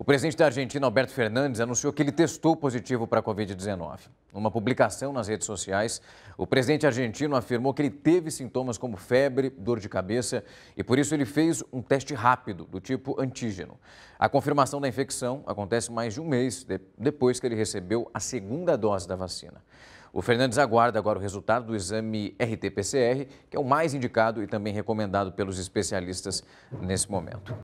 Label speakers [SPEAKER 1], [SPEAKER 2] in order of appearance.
[SPEAKER 1] O presidente da Argentina, Alberto Fernandes, anunciou que ele testou positivo para a Covid-19. Numa publicação nas redes sociais, o presidente argentino afirmou que ele teve sintomas como febre, dor de cabeça e por isso ele fez um teste rápido, do tipo antígeno. A confirmação da infecção acontece mais de um mês depois que ele recebeu a segunda dose da vacina. O Fernandes aguarda agora o resultado do exame RT-PCR, que é o mais indicado e também recomendado pelos especialistas nesse momento.